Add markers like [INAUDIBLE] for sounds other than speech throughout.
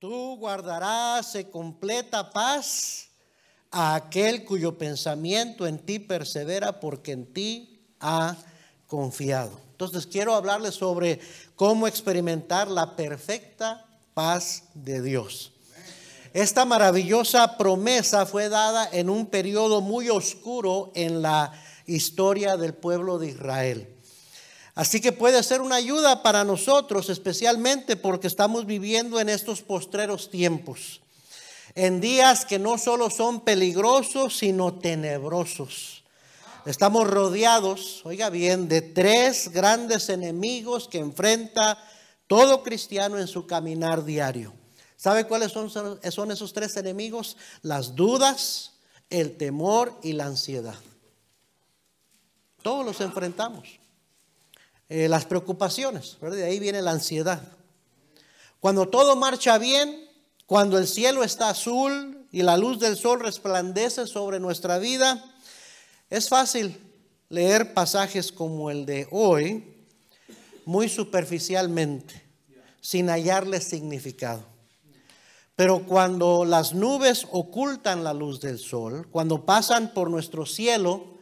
tú guardarás en completa paz a aquel cuyo pensamiento en ti persevera porque en ti ha confiado. Entonces quiero hablarles sobre cómo experimentar la perfecta paz de Dios. Esta maravillosa promesa fue dada en un periodo muy oscuro en la historia del pueblo de Israel. Así que puede ser una ayuda para nosotros, especialmente porque estamos viviendo en estos postreros tiempos, en días que no solo son peligrosos, sino tenebrosos. Estamos rodeados, oiga bien, de tres grandes enemigos que enfrenta todo cristiano en su caminar diario. ¿Sabe cuáles son, son esos tres enemigos? Las dudas, el temor y la ansiedad. Todos los enfrentamos. Eh, las preocupaciones, De ahí viene la ansiedad. Cuando todo marcha bien, cuando el cielo está azul y la luz del sol resplandece sobre nuestra vida, es fácil leer pasajes como el de hoy muy superficialmente, sin hallarle significado. Pero cuando las nubes ocultan la luz del sol, cuando pasan por nuestro cielo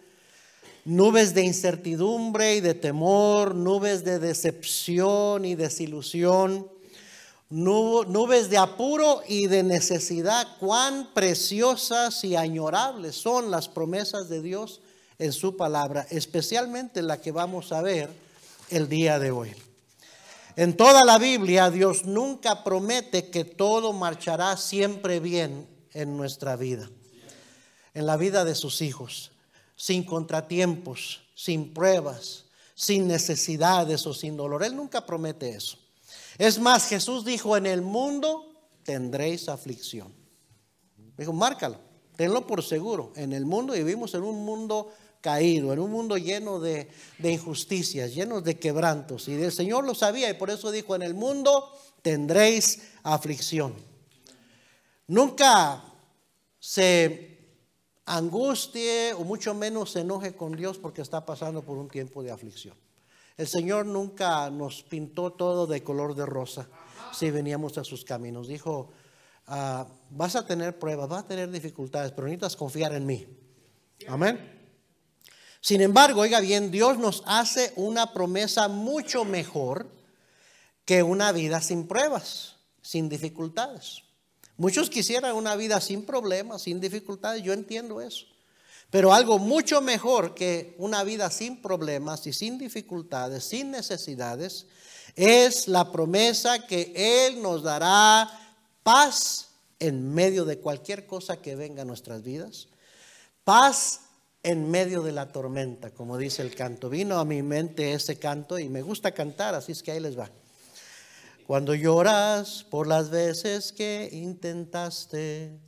nubes de incertidumbre y de temor, nubes de decepción y desilusión, nubes de apuro y de necesidad. Cuán preciosas y añorables son las promesas de Dios en su palabra, especialmente la que vamos a ver el día de hoy. En toda la Biblia Dios nunca promete que todo marchará siempre bien en nuestra vida, en la vida de sus hijos sin contratiempos, sin pruebas, sin necesidades o sin dolor. Él nunca promete eso. Es más, Jesús dijo, en el mundo tendréis aflicción. Dijo, márcalo, tenlo por seguro. En el mundo vivimos en un mundo caído, en un mundo lleno de, injusticias, lleno de quebrantos. Y el Señor lo sabía y por eso dijo, en el mundo tendréis aflicción. Nunca se angustie o mucho menos se enoje con Dios porque está pasando por un tiempo de aflicción. El Señor nunca nos pintó todo de color de rosa si veníamos a sus caminos. Dijo, ah, vas a tener pruebas, vas a tener dificultades, pero necesitas confiar en mí. Amén. Sin embargo, oiga bien, Dios nos hace una promesa mucho mejor que una vida sin pruebas, sin dificultades. Muchos quisieran una vida sin problemas, sin dificultades, yo entiendo eso. Pero algo mucho mejor que una vida sin problemas y sin dificultades, sin necesidades, es la promesa que Él nos dará paz en medio de cualquier cosa que venga a nuestras vidas. Paz en medio de la tormenta, como dice el canto. Vino a mi mente ese canto y me gusta cantar, así es que ahí les va cuando lloras por las veces que intentaste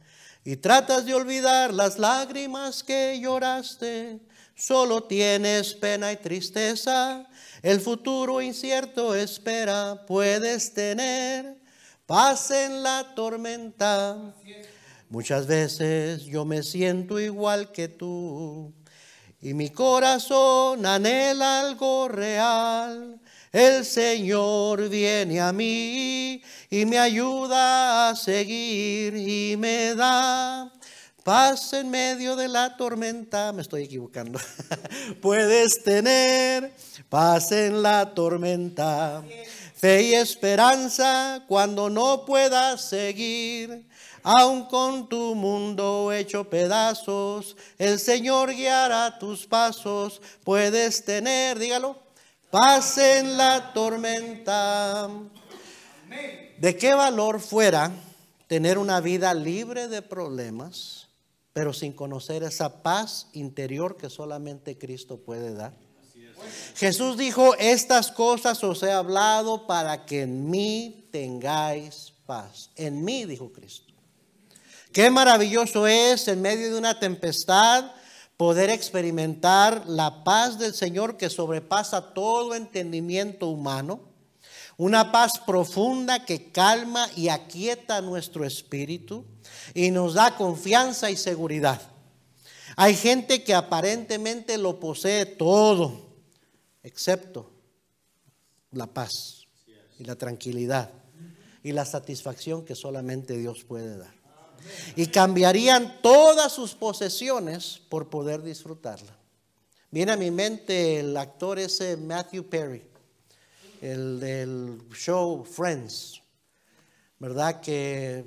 y tratas de olvidar las lágrimas que lloraste, solo tienes pena y tristeza, el futuro incierto espera, puedes tener paz en la tormenta. Muchas veces yo me siento igual que tú y mi corazón anhela algo real el Señor viene a mí y me ayuda a seguir y me da paz en medio de la tormenta. Me estoy equivocando. [LAUGHS] Puedes tener paz en la tormenta, fe y esperanza cuando no puedas seguir. Aun con tu mundo hecho pedazos, el Señor guiará tus pasos. Puedes tener, dígalo, en la tormenta. ¿De qué valor fuera tener una vida libre de problemas, pero sin conocer esa paz interior que solamente Cristo puede dar? Jesús dijo, estas cosas os he hablado para que en mí tengáis paz. En mí, dijo Cristo. Qué maravilloso es en medio de una tempestad poder experimentar la paz del Señor que sobrepasa todo entendimiento humano, una paz profunda que calma y aquieta nuestro espíritu y nos da confianza y seguridad. Hay gente que aparentemente lo posee todo, excepto la paz y la tranquilidad y la satisfacción que solamente Dios puede dar. Y cambiarían todas sus posesiones por poder disfrutarla. Viene a mi mente el actor ese Matthew Perry, el del show Friends, ¿verdad? Que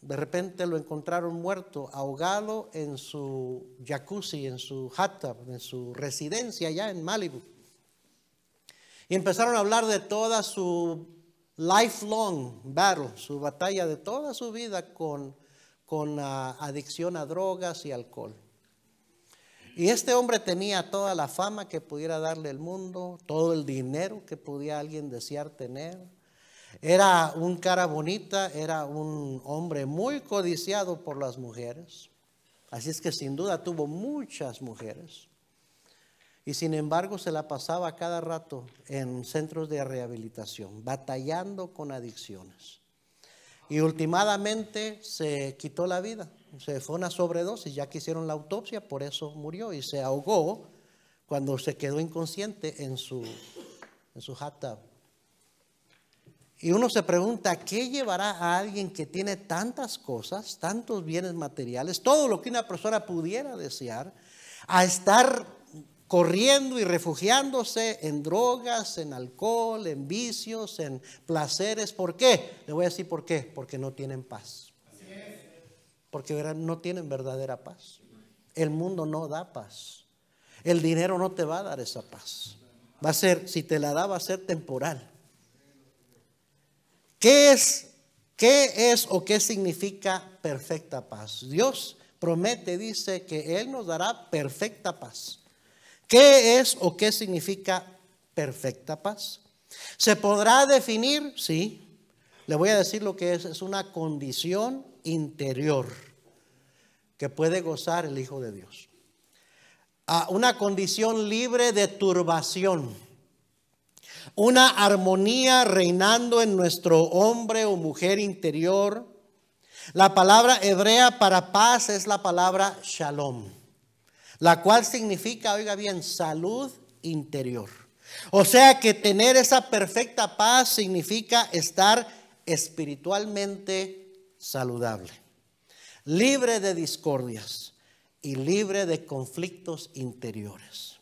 de repente lo encontraron muerto, ahogado en su jacuzzi, en su hot en su residencia allá en Malibu. Y empezaron a hablar de toda su lifelong battle, su batalla de toda su vida con con ah, adicción a drogas y alcohol. Y este hombre tenía toda la fama que pudiera darle el mundo, todo el dinero que pudiera alguien desear tener. Era un cara bonita, era un hombre muy codiciado por las mujeres. Así es que sin duda tuvo muchas mujeres. Y sin embargo se la pasaba cada rato en centros de rehabilitación, batallando con adicciones. Y últimamente se quitó la vida. Se fue una sobredosis, ya que hicieron la autopsia, por eso murió y se ahogó cuando se quedó inconsciente en su, en su Y uno se pregunta, ¿qué llevará a alguien que tiene tantas cosas, tantos bienes materiales, todo lo que una persona pudiera desear, a estar corriendo y refugiándose en drogas, en alcohol, en vicios, en placeres. ¿Por qué? Le voy a decir por qué. Porque no tienen paz. Porque no tienen verdadera paz. El mundo no da paz. El dinero no te va a dar esa paz. Va a ser, si te la da, va a ser temporal. ¿Qué es, qué es o qué significa perfecta paz? Dios promete, dice que Él nos dará perfecta paz. ¿Qué es o qué significa perfecta paz? ¿Se podrá definir? Sí. Le voy a decir lo que es. Es una condición interior que puede gozar el Hijo de Dios. Ah, una condición libre de turbación. Una armonía reinando en nuestro hombre o mujer interior. La palabra hebrea para paz es la palabra shalom la cual significa, oiga bien, salud interior. O sea que tener esa perfecta paz significa estar espiritualmente saludable, libre de discordias y libre de conflictos interiores.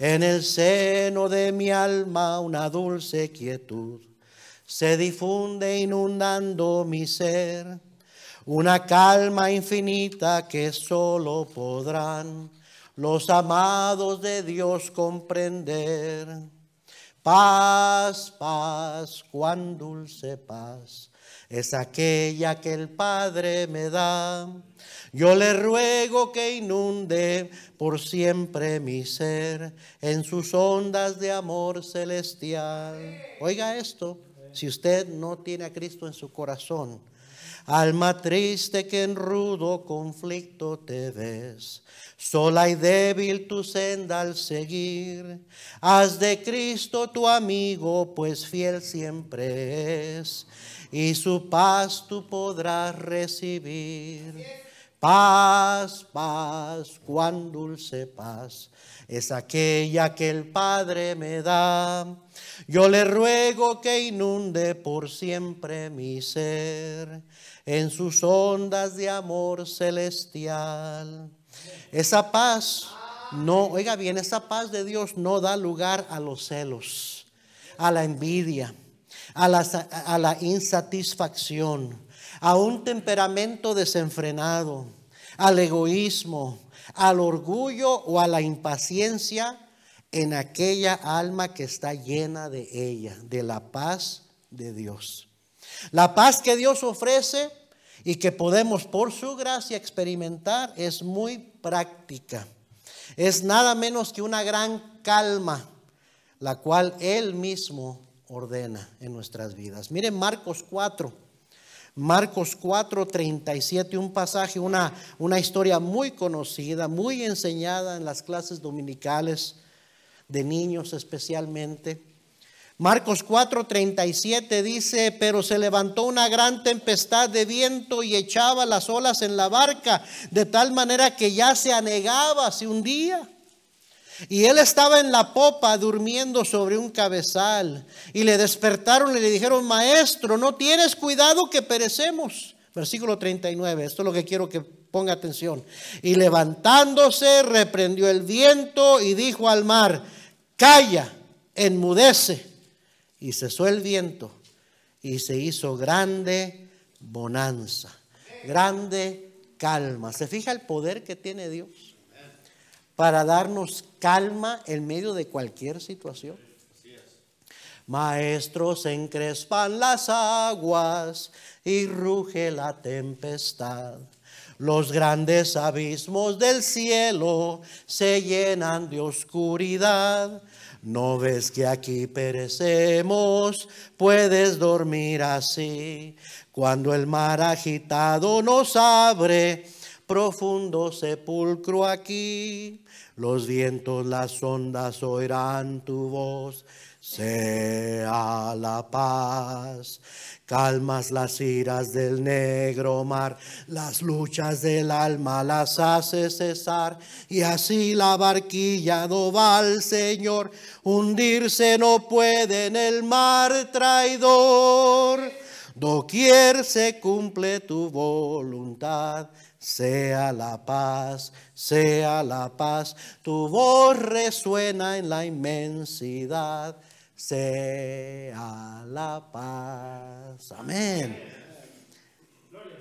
En el seno de mi alma una dulce quietud se difunde inundando mi ser una calma infinita que solo podrán los amados de Dios comprender. Paz, paz, cuán dulce paz es aquella que el Padre me da. Yo le ruego que inunde por siempre mi ser en sus ondas de amor celestial. Oiga esto, si usted no tiene a Cristo en su corazón, alma triste que en rudo conflicto te ves. Sola y débil tu senda al seguir, haz de Cristo tu amigo, pues fiel siempre es, y su paz tú podrás recibir. Paz, paz, cuán dulce paz es aquella que el Padre me da. Yo le ruego que inunde por siempre mi ser en sus ondas de amor celestial. Esa paz, no, oiga bien, esa paz de Dios no da lugar a los celos, a la envidia, a la insatisfacción, a un temperamento desenfrenado al egoísmo, al orgullo o a la impaciencia en aquella alma que está llena de ella, de la paz de Dios. La paz que Dios ofrece y que podemos por su gracia experimentar es muy práctica. Es nada menos que una gran calma, la cual Él mismo ordena en nuestras vidas. Miren Marcos 4. Marcos 4.37, un pasaje, una, historia muy conocida, muy enseñada en las clases dominicales de niños especialmente. Marcos 4.37 dice, pero se levantó una gran tempestad de viento y echaba las olas en la barca, de tal manera que ya se anegaba, se hundía. Y él estaba en la popa durmiendo sobre un cabezal. Y le despertaron y le dijeron, maestro, no tienes cuidado que perecemos. Versículo 39, esto es lo que quiero que ponga atención. Y levantándose, reprendió el viento y dijo al mar, calla, enmudece. Y cesó el viento y se hizo grande bonanza, grande calma. ¿Se fija el poder que tiene Dios? para darnos calma en medio de cualquier situación. Maestros, encrespan las aguas y ruge la tempestad. Los grandes abismos del cielo se llenan de oscuridad. No ves que aquí perecemos, puedes dormir así. Cuando el mar agitado nos abre, profundo sepulcro aquí, los vientos, las ondas oirán tu voz, sea la paz. Calmas las iras del negro mar, las luchas del alma las hace cesar, y así la barquilla do va al Señor, hundirse no puede en el mar traidor. Doquier se cumple tu voluntad, sea la paz, sea la paz. Tu voz resuena en la inmensidad, sea la paz. Amén.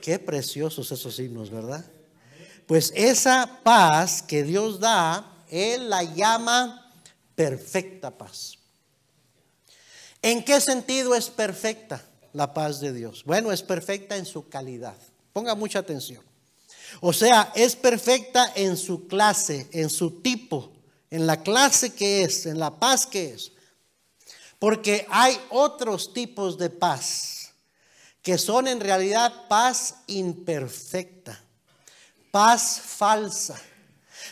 Qué preciosos esos himnos, ¿verdad? Pues esa paz que Dios da, Él la llama perfecta paz. ¿En qué sentido es perfecta? la paz de Dios. Bueno, es perfecta en su calidad. Ponga mucha atención. O sea, es perfecta en su clase, en su tipo, en la clase que es, en la paz que es. Porque hay otros tipos de paz que son en realidad paz imperfecta, paz falsa.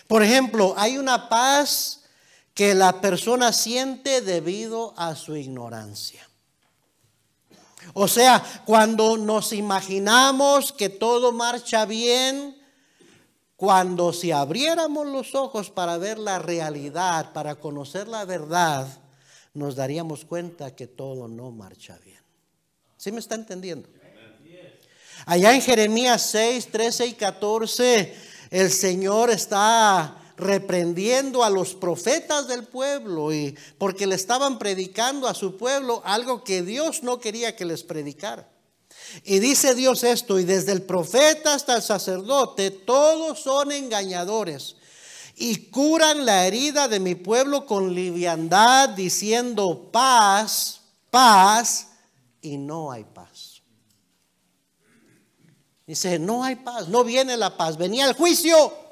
Por ejemplo, hay una paz que la persona siente debido a su ignorancia. O sea, cuando nos imaginamos que todo marcha bien, cuando si abriéramos los ojos para ver la realidad, para conocer la verdad, nos daríamos cuenta que todo no marcha bien. ¿Sí me está entendiendo? Allá en Jeremías 6, 13 y 14, el Señor está reprendiendo a los profetas del pueblo y porque le estaban predicando a su pueblo algo que Dios no quería que les predicara. Y dice Dios esto, y desde el profeta hasta el sacerdote, todos son engañadores y curan la herida de mi pueblo con liviandad, diciendo paz, paz, y no hay paz. Dice, no hay paz, no viene la paz, venía el juicio.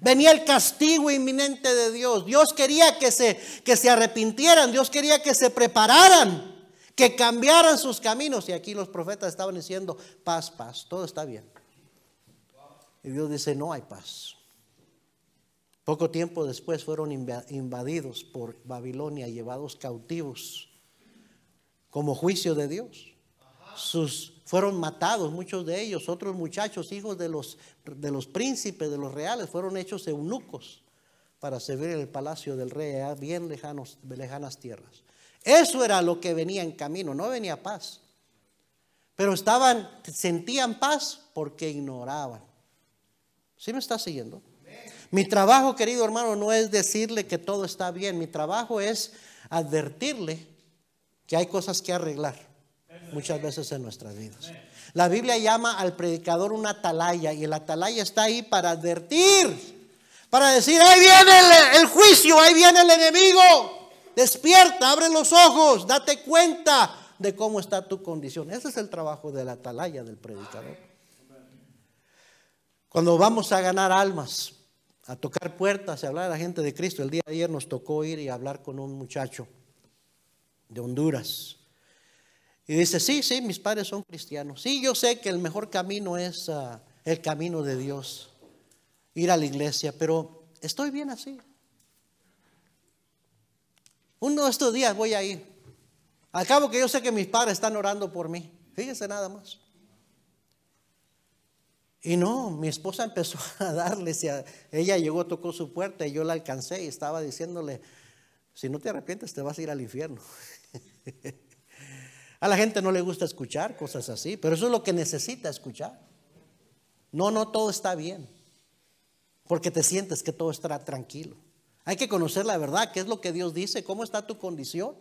Venía el castigo inminente de Dios. Dios quería que se, que se arrepintieran, Dios quería que se prepararan, que cambiaran sus caminos. Y aquí los profetas estaban diciendo, paz, paz, todo está bien. Y Dios dice, no hay paz. Poco tiempo después fueron invadidos por Babilonia, llevados cautivos como juicio de Dios. Sus fueron matados, muchos de ellos, otros muchachos, hijos de los, de los príncipes, de los reales, fueron hechos eunucos para servir en el palacio del rey, bien lejanos, lejanas tierras. Eso era lo que venía en camino, no venía paz. Pero estaban, sentían paz porque ignoraban. ¿Sí me está siguiendo? Mi trabajo, querido hermano, no es decirle que todo está bien. Mi trabajo es advertirle que hay cosas que arreglar muchas veces en nuestras vidas. La Biblia llama al predicador una atalaya y el atalaya está ahí para advertir, para decir, ahí viene el, juicio, ahí viene el enemigo, despierta, abre los ojos, date cuenta de cómo está tu condición. Ese es el trabajo del atalaya del predicador. Cuando vamos a ganar almas, a tocar puertas y hablar a la gente de Cristo, el día de ayer nos tocó ir y hablar con un muchacho de Honduras. Y dice, sí, sí, mis padres son cristianos. Sí, yo sé que el mejor camino es ah, el camino de Dios, ir a la iglesia, pero estoy bien así. Uno de estos días voy a ir. Al cabo que yo sé que mis padres están orando por mí. Fíjense nada más. Y no, mi esposa empezó [LAUGHS] a darle, ella llegó, tocó su puerta y yo la alcancé y estaba diciéndole, si no te arrepientes te vas a ir al infierno. [LAUGHS] A la gente no le gusta escuchar cosas así, pero eso es lo que necesita escuchar. No, no todo está bien, porque te sientes que todo está tranquilo. Hay que conocer la verdad, qué es lo que Dios dice, cómo está tu condición.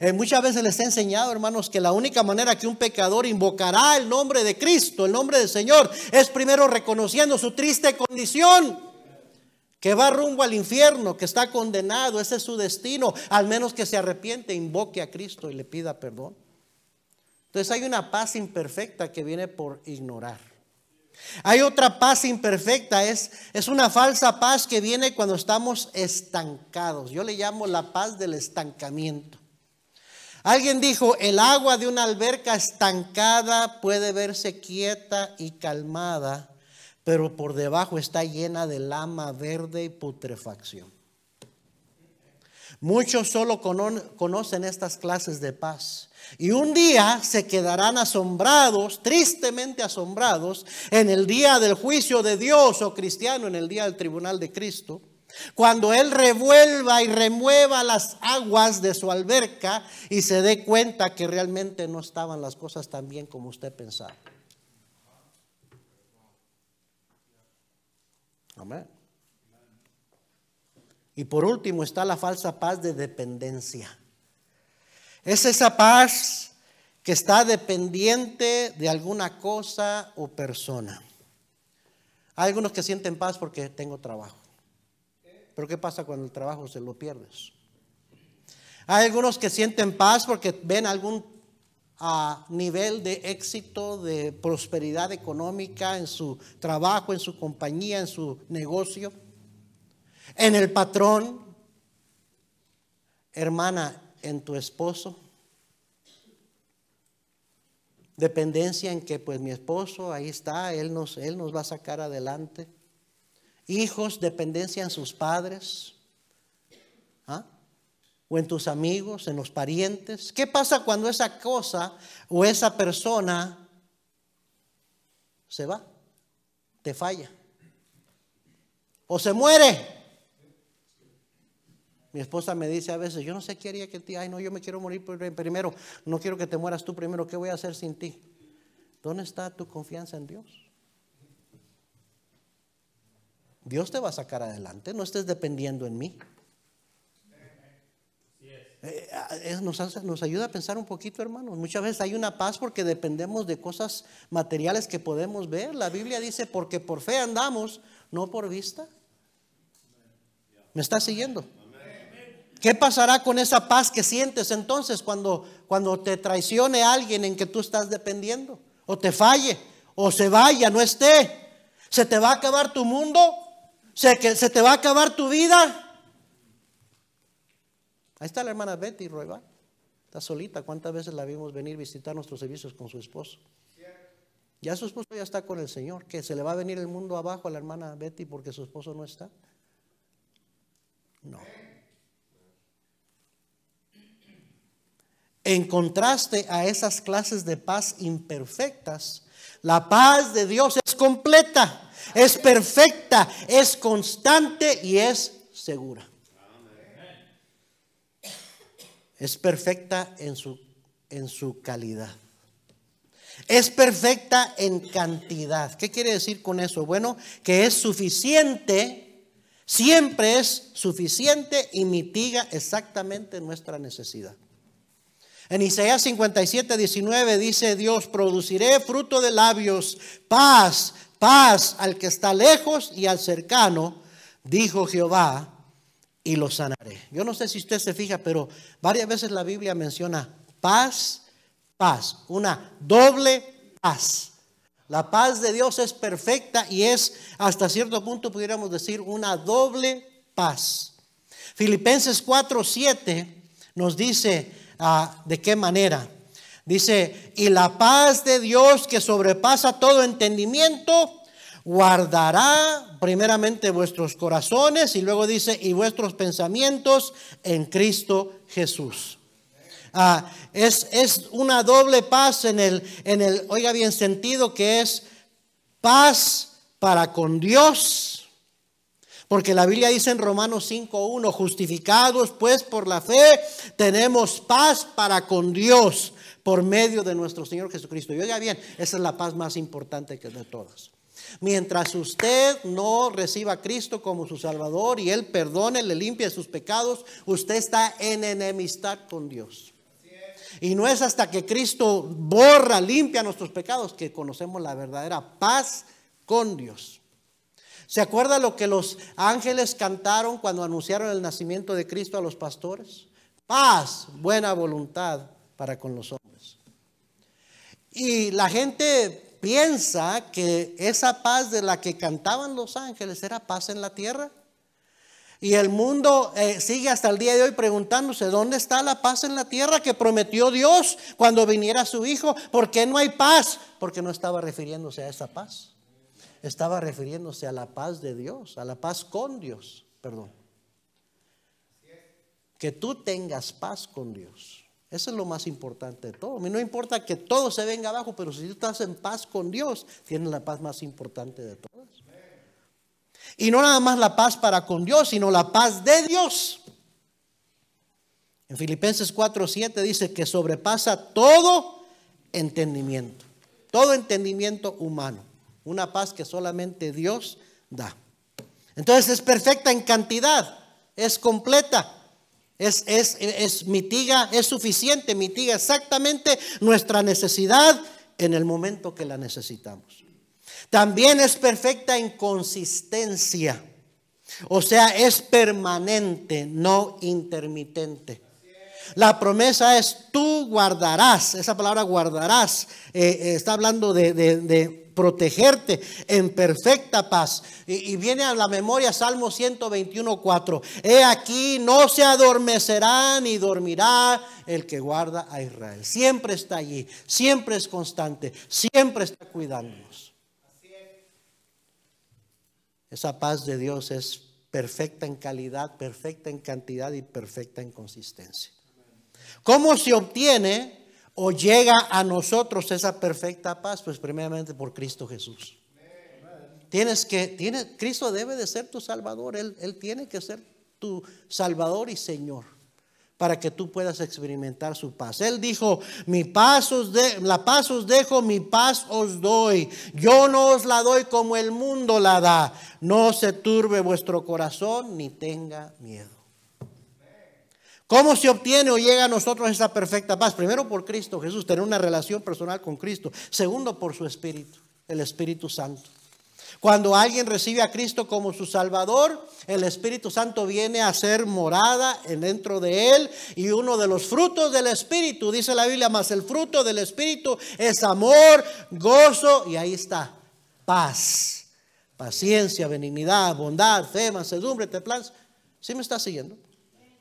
Eh, muchas veces les he enseñado, hermanos, que la única manera que un pecador invocará el nombre de Cristo, el nombre del Señor, es primero reconociendo su triste condición que va rumbo al infierno, que está condenado, ese es su destino, al menos que se arrepiente, invoque a Cristo y le pida perdón. Entonces hay una paz imperfecta que viene por ignorar. Hay otra paz imperfecta, es, es una falsa paz que viene cuando estamos estancados. Yo le llamo la paz del estancamiento. Alguien dijo, el agua de una alberca estancada puede verse quieta y calmada, pero por debajo está llena de lama verde y putrefacción. Muchos solo conocen estas clases de paz, y un día se quedarán asombrados, tristemente asombrados, en el día del juicio de Dios o oh cristiano, en el día del tribunal de Cristo, cuando Él revuelva y remueva las aguas de su alberca y se dé cuenta que realmente no estaban las cosas tan bien como usted pensaba. Amén. Y por último está la falsa paz de dependencia. Es esa paz que está dependiente de alguna cosa o persona. Hay algunos que sienten paz porque tengo trabajo. Pero ¿qué pasa cuando el trabajo se lo pierdes? Hay algunos que sienten paz porque ven algún nivel de éxito, de prosperidad económica en su trabajo, en su compañía, en su negocio, en el patrón. Hermana, en tu esposo. Dependencia en que pues mi esposo, ahí está, él nos, él nos va a sacar adelante. Hijos, dependencia en sus padres. ¿ah? o en tus amigos, en los parientes. ¿Qué pasa cuando esa cosa o esa persona se va? Te falla. O se muere. Mi esposa me dice a veces, yo no sé qué haría que ti, ay no, yo me quiero morir primero, no quiero que te mueras tú primero, ¿qué voy a hacer sin ti? ¿Dónde está tu confianza en Dios? Dios te va a sacar adelante, no estés dependiendo en mí. Eh, nos, nos, ayuda a pensar un poquito, hermanos. Muchas veces hay una paz porque dependemos de cosas materiales que podemos ver. La Biblia dice, porque por fe andamos, no por vista. ¿Me estás siguiendo? ¿Qué pasará con esa paz que sientes entonces cuando, cuando te traicione alguien en que tú estás dependiendo? O te falle, o se vaya, no esté. ¿Se te va a acabar tu mundo? ¿Se, que, se te va a acabar tu vida? Ahí está la hermana Betty Rueva. Está solita. ¿Cuántas veces la vimos venir a visitar nuestros servicios con su esposo? Ya su esposo ya está con el Señor. Que se le va a venir el mundo abajo a la hermana Betty porque su esposo no está. No. En contraste a esas clases de paz imperfectas, la paz de Dios es completa, es perfecta, es constante y es segura. Es perfecta en su, en su calidad. Es perfecta en cantidad. ¿Qué quiere decir con eso? Bueno, que es suficiente, siempre es suficiente y mitiga exactamente nuestra necesidad. En Isaías 57, 19 dice Dios, produciré fruto de labios, paz, paz al que está lejos y al cercano, dijo Jehová, y lo sanaré. Yo no sé si usted se fija, pero varias veces la Biblia menciona paz, paz, una doble paz. La paz de Dios es perfecta y es, hasta cierto punto pudiéramos decir, una doble paz. Filipenses 4, 7 nos dice, Ah, de qué manera. Dice, y la paz de Dios que sobrepasa todo entendimiento, guardará primeramente vuestros corazones y luego dice, y vuestros pensamientos en Cristo Jesús. Ah, es, es, una doble paz en el, en el, oiga bien, sentido que es paz para con Dios porque la Biblia dice en Romanos 5.1, justificados pues por la fe, tenemos paz para con Dios por medio de nuestro Señor Jesucristo. Y oiga bien, esa es la paz más importante que de todas. Mientras usted no reciba a Cristo como su Salvador y Él perdone, le limpie sus pecados, usted está en enemistad con Dios. Y no es hasta que Cristo borra, limpia nuestros pecados que conocemos la verdadera paz con Dios. ¿Se acuerda lo que los ángeles cantaron cuando anunciaron el nacimiento de Cristo a los pastores? Paz, buena voluntad para con los hombres. Y la gente piensa que esa paz de la que cantaban los ángeles era paz en la tierra. Y el mundo eh, sigue hasta el día de hoy preguntándose, ¿dónde está la paz en la tierra que prometió Dios cuando viniera su Hijo? ¿Por qué no hay paz? Porque no estaba refiriéndose a esa paz estaba refiriéndose a la paz de Dios, a la paz con Dios, perdón. Que tú tengas paz con Dios. Eso es lo más importante de todo. A mí no importa que todo se venga abajo, pero si tú estás en paz con Dios, tienes la paz más importante de todas. Y no nada más la paz para con Dios, sino la paz de Dios. En Filipenses 4:7 dice que sobrepasa todo entendimiento, todo entendimiento humano. Una paz que solamente Dios da. Entonces es perfecta en cantidad, es completa, es, es, es, mitiga, es suficiente, mitiga exactamente nuestra necesidad en el momento que la necesitamos. También es perfecta en consistencia, o sea, es permanente, no intermitente. La promesa es tú guardarás. Esa palabra guardarás eh, eh, está hablando de, protegerte en perfecta paz. Y, y, viene a la memoria Salmo 121, 4. He aquí, no se adormecerá ni dormirá el que guarda a Israel. Siempre está allí, siempre es constante, siempre está cuidándonos. Esa paz de Dios es perfecta en calidad, perfecta en cantidad y perfecta en consistencia. ¿Cómo se obtiene o llega a nosotros esa perfecta paz? Pues primeramente por Cristo Jesús. Tienes que, tiene, Cristo debe de ser tu Salvador, él, tiene que ser tu Salvador y Señor para que tú puedas experimentar su paz. Él dijo, mi paz os de, la paz os dejo, mi paz os doy. Yo no os la doy como el mundo la da. No se turbe vuestro corazón ni tenga miedo. ¿Cómo se obtiene o llega a nosotros esa perfecta paz? Primero por Cristo Jesús, tener una relación personal con Cristo. Segundo por su Espíritu, el Espíritu Santo. Cuando alguien recibe a Cristo como su Salvador, el Espíritu Santo viene a ser morada dentro de él. Y uno de los frutos del Espíritu, dice la Biblia, más el fruto del Espíritu es amor, gozo y ahí está, paz, paciencia, benignidad, bondad, fe, mansedumbre, templanza. ¿Sí me está siguiendo?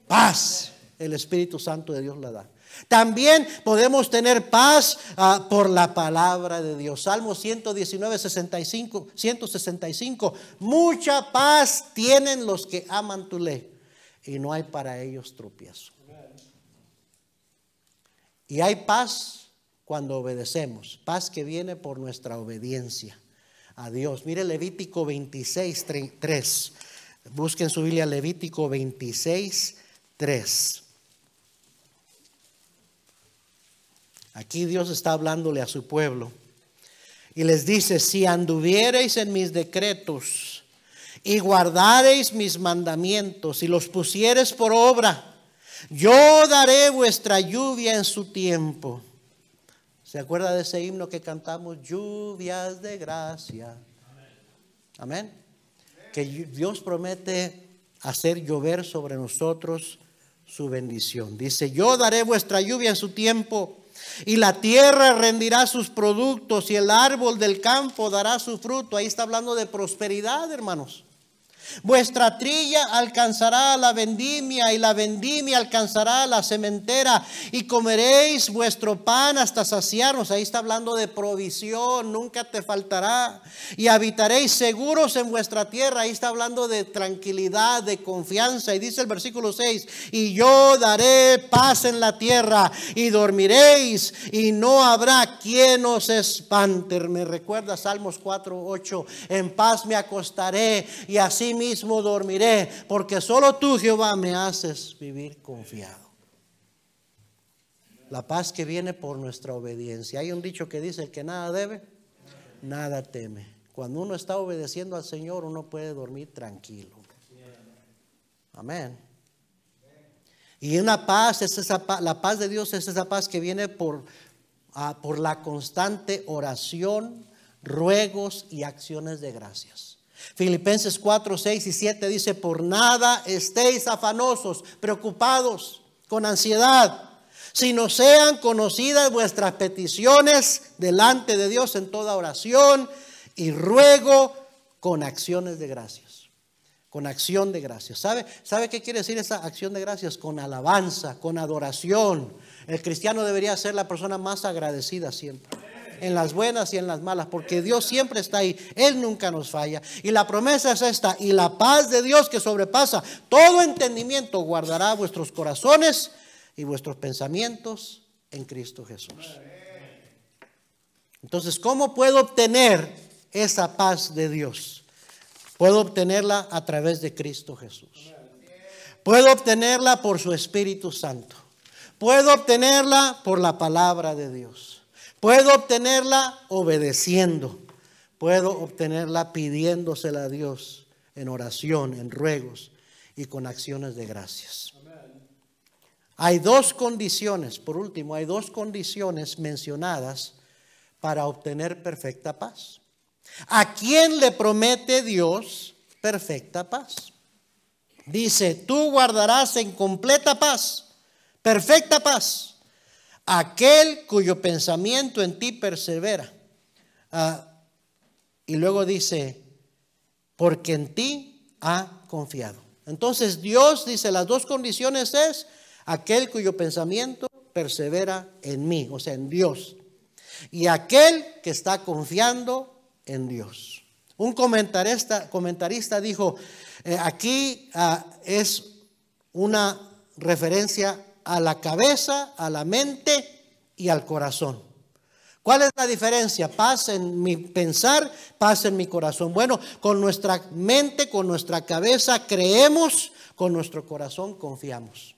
Paz. El Espíritu Santo de Dios la da. También podemos tener paz ah, por la palabra de Dios. Salmo 119, 65, 165. Mucha paz tienen los que aman tu ley y no hay para ellos tropiezo. Y hay paz cuando obedecemos, paz que viene por nuestra obediencia a Dios. Mire Levítico 26, 3. Busquen su Biblia Levítico 26, 3. Aquí Dios está hablándole a su pueblo y les dice, si anduviereis en mis decretos y guardareis mis mandamientos y los pusiereis por obra, yo daré vuestra lluvia en su tiempo. ¿Se acuerda de ese himno que cantamos? Lluvias de gracia. Amén. Que Dios promete hacer llover sobre nosotros su bendición. Dice, yo daré vuestra lluvia en su tiempo y la tierra rendirá sus productos y el árbol del campo dará su fruto. Ahí está hablando de prosperidad, hermanos. Vuestra trilla alcanzará la vendimia y la vendimia alcanzará la cementera y comeréis vuestro pan hasta saciarnos. Ahí está hablando de provisión, nunca te faltará. Y habitaréis seguros en vuestra tierra. Ahí está hablando de tranquilidad, de confianza. Y dice el versículo 6, y yo daré paz en la tierra y dormiréis y no habrá quien os espante. Me recuerda Salmos 4:8: en paz me acostaré y así mismo dormiré, porque solo tú, Jehová, me haces vivir confiado. La paz que viene por nuestra obediencia. Hay un dicho que dice, que nada debe, nada teme. Cuando uno está obedeciendo al Señor, uno puede dormir tranquilo. Amén. Y una paz es esa la paz de Dios es esa paz que viene por, ah, por la constante oración, ruegos y acciones de gracias. Filipenses 4, 6 y 7 dice, por nada estéis afanosos, preocupados, con ansiedad, sino sean conocidas vuestras peticiones delante de Dios en toda oración y ruego con acciones de gracias. Con acción de gracias. ¿Sabe, ¿Sabe qué quiere decir esa acción de gracias? Con alabanza, con adoración. El cristiano debería ser la persona más agradecida siempre en las buenas y en las malas, porque Dios siempre está ahí, Él nunca nos falla. Y la promesa es esta, y la paz de Dios que sobrepasa todo entendimiento guardará vuestros corazones y vuestros pensamientos en Cristo Jesús. Entonces, ¿cómo puedo obtener esa paz de Dios? Puedo obtenerla a través de Cristo Jesús. Puedo obtenerla por su Espíritu Santo. Puedo obtenerla por la palabra de Dios. Puedo obtenerla obedeciendo. Puedo obtenerla pidiéndosela a Dios en oración, en ruegos y con acciones de gracias. Hay dos condiciones, por último, hay dos condiciones mencionadas para obtener perfecta paz. ¿A quién le promete Dios perfecta paz? Dice, tú guardarás en completa paz, perfecta paz aquel cuyo pensamiento en ti persevera. Ah, y luego dice, porque en ti ha confiado. Entonces Dios dice, las dos condiciones es aquel cuyo pensamiento persevera en mí, o sea, en Dios. Y aquel que está confiando en Dios. Un comentarista, comentarista dijo, eh, aquí ah, es una referencia a la cabeza, a la mente y al corazón. ¿Cuál es la diferencia? Paz en mi pensar, paz en mi corazón. Bueno, con nuestra mente, con nuestra cabeza creemos, con nuestro corazón confiamos.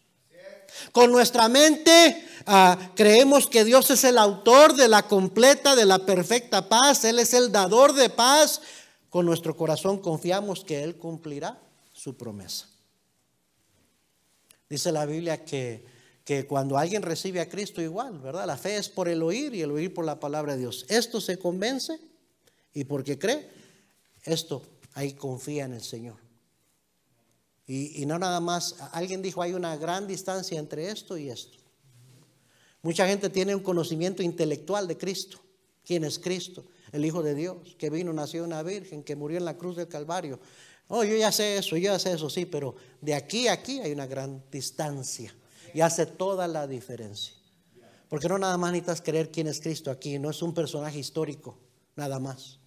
Con nuestra mente ah, creemos que Dios es el autor de la completa, de la perfecta paz. Él es el dador de paz. Con nuestro corazón confiamos que Él cumplirá su promesa. Dice la Biblia que que cuando alguien recibe a Cristo igual, ¿verdad? La fe es por el oír y el oír por la palabra de Dios. Esto se convence y porque cree, esto ahí confía en el Señor. Y, no nada más, alguien dijo, hay una gran distancia entre esto y esto. Mucha gente tiene un conocimiento intelectual de Cristo. ¿Quién es Cristo? El Hijo de Dios, que vino, nació una virgen, que murió en la cruz del Calvario. Oh, yo ya sé eso, yo ya sé eso, sí, pero de aquí a aquí hay una gran distancia y hace toda la diferencia. Porque no nada más necesitas creer quién es Cristo aquí, no es un personaje histórico, nada más.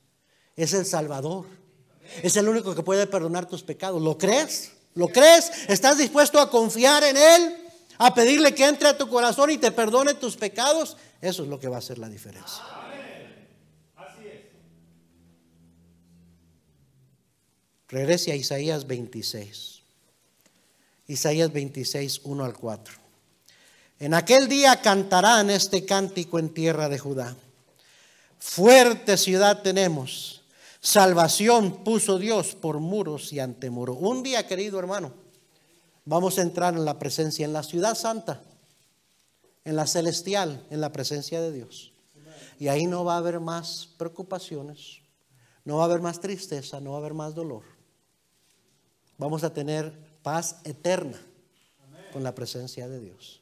Es el Salvador. Es el único que puede perdonar tus pecados. ¿Lo crees? ¿Lo crees? ¿Estás dispuesto a confiar en Él? ¿A pedirle que entre a tu corazón y te perdone tus pecados? Eso es lo que va a hacer la diferencia. Regrese a Isaías 26. Isaías 26, 1 al 4. En aquel día cantarán este cántico en tierra de Judá. Fuerte ciudad tenemos. Salvación puso Dios por muros y ante Un día, querido hermano, vamos a entrar en la presencia, en la ciudad santa, en la celestial, en la presencia de Dios. Y ahí no va a haber más preocupaciones, no va a haber más tristeza, no va a haber más dolor. Vamos a tener paz eterna con la presencia de Dios.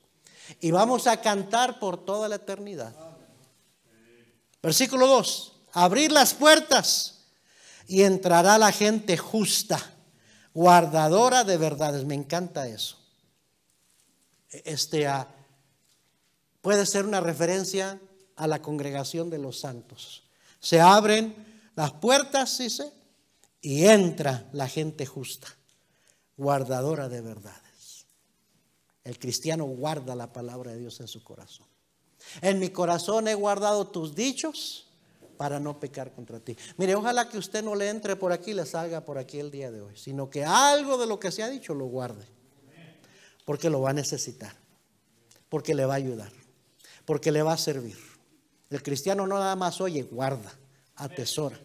Y vamos a cantar por toda la eternidad. Versículo 2. Abrir las puertas y entrará la gente justa, guardadora de verdades. Me encanta eso. Este ah, puede ser una referencia a la congregación de los santos. Se abren las puertas, dice, y entra la gente justa guardadora de verdades. El cristiano guarda la palabra de Dios en su corazón. En mi corazón he guardado tus dichos para no pecar contra ti. Mire, ojalá que usted no le entre por aquí le salga por aquí el día de hoy, sino que algo de lo que se ha dicho lo guarde, porque lo va a necesitar, porque le va a ayudar, porque le va a servir. El cristiano no nada más oye, guarda, atesora.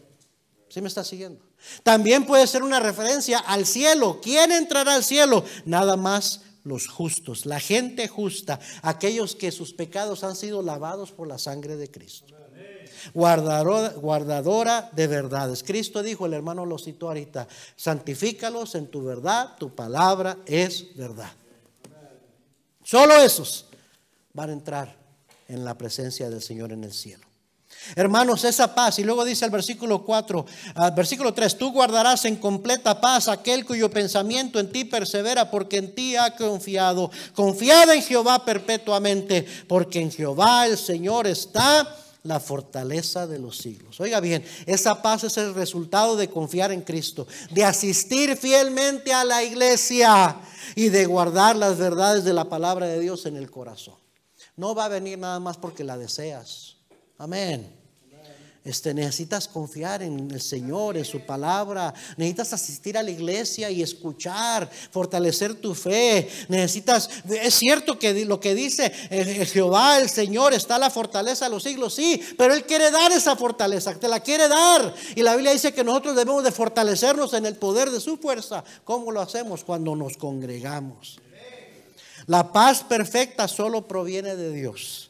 ¿Sí me está siguiendo? También puede ser una referencia al cielo. ¿Quién entrará al cielo? Nada más los justos, la gente justa, aquellos que sus pecados han sido lavados por la sangre de Cristo. Guardadora, guardadora de verdades. Cristo dijo, el hermano lo citó ahorita, santifícalos en tu verdad, tu palabra es verdad. Solo esos van a entrar en la presencia del Señor en el cielo. Hermanos, esa paz, y luego dice el versículo 4, al ah, versículo 3, tú guardarás en completa paz aquel cuyo pensamiento en ti persevera, porque en ti ha confiado. Confiada en Jehová perpetuamente, porque en Jehová el Señor está la fortaleza de los siglos. Oiga bien, esa paz es el resultado de confiar en Cristo, de asistir fielmente a la iglesia y de guardar las verdades de la palabra de Dios en el corazón. No va a venir nada más porque la deseas. Amén. Este, necesitas confiar en el Señor, en su palabra. Necesitas asistir a la iglesia y escuchar, fortalecer tu fe. Necesitas, es cierto que lo que dice Jehová, el Señor, está la fortaleza de los siglos, sí, pero Él quiere dar esa fortaleza, te la quiere dar. Y la Biblia dice que nosotros debemos de fortalecernos en el poder de su fuerza. ¿Cómo lo hacemos? Cuando nos congregamos. La paz perfecta solo proviene de Dios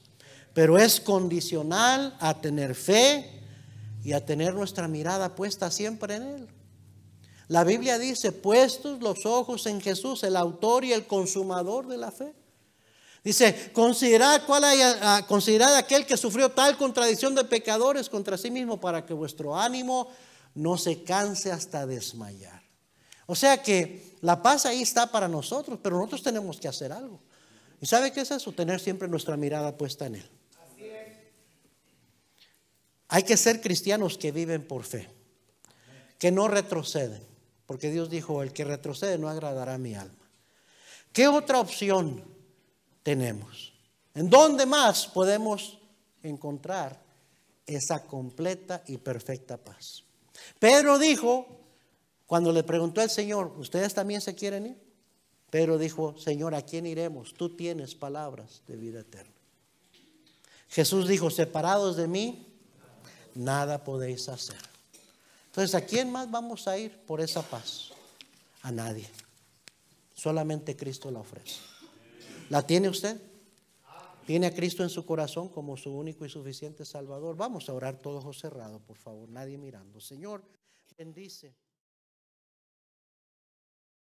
pero es condicional a tener fe y a tener nuestra mirada puesta siempre en Él. La Biblia dice, puestos los ojos en Jesús, el autor y el consumador de la fe. Dice, considerad, cuál haya, ah, considerad aquel que sufrió tal contradicción de pecadores contra sí mismo para que vuestro ánimo no se canse hasta desmayar. O sea que la paz ahí está para nosotros, pero nosotros tenemos que hacer algo. ¿Y sabe qué es eso? Tener siempre nuestra mirada puesta en Él. Hay que ser cristianos que viven por fe, que no retroceden, porque Dios dijo, el que retrocede no agradará a mi alma. ¿Qué otra opción tenemos? ¿En dónde más podemos encontrar esa completa y perfecta paz? Pedro dijo, cuando le preguntó al Señor, ¿ustedes también se quieren ir? Pedro dijo, Señor, ¿a quién iremos? Tú tienes palabras de vida eterna. Jesús dijo, separados de mí, nada podéis hacer. Entonces, ¿a quién más vamos a ir por esa paz? A nadie. Solamente Cristo la ofrece. ¿La tiene usted? ¿Tiene a Cristo en su corazón como su único y suficiente Salvador? Vamos a orar todos cerrados, por favor, nadie mirando. Señor, bendice.